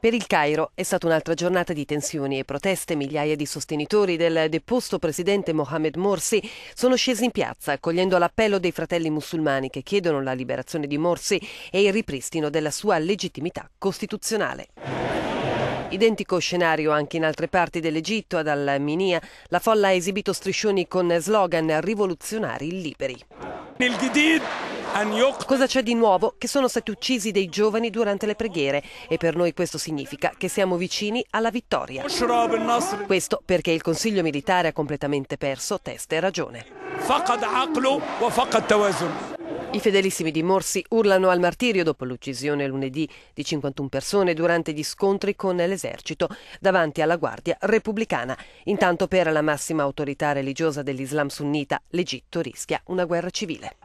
Per il Cairo è stata un'altra giornata di tensioni e proteste. Migliaia di sostenitori del deposto presidente Mohamed Morsi sono scesi in piazza accogliendo l'appello dei fratelli musulmani che chiedono la liberazione di Morsi e il ripristino della sua legittimità costituzionale. Identico scenario anche in altre parti dell'Egitto, ad Al-Minia, la folla ha esibito striscioni con slogan rivoluzionari liberi. Il Cosa c'è di nuovo? Che sono stati uccisi dei giovani durante le preghiere e per noi questo significa che siamo vicini alla vittoria. Questo perché il Consiglio militare ha completamente perso testa e ragione. I fedelissimi di Morsi urlano al martirio dopo l'uccisione lunedì di 51 persone durante gli scontri con l'esercito davanti alla Guardia Repubblicana. Intanto per la massima autorità religiosa dell'Islam sunnita l'Egitto rischia una guerra civile.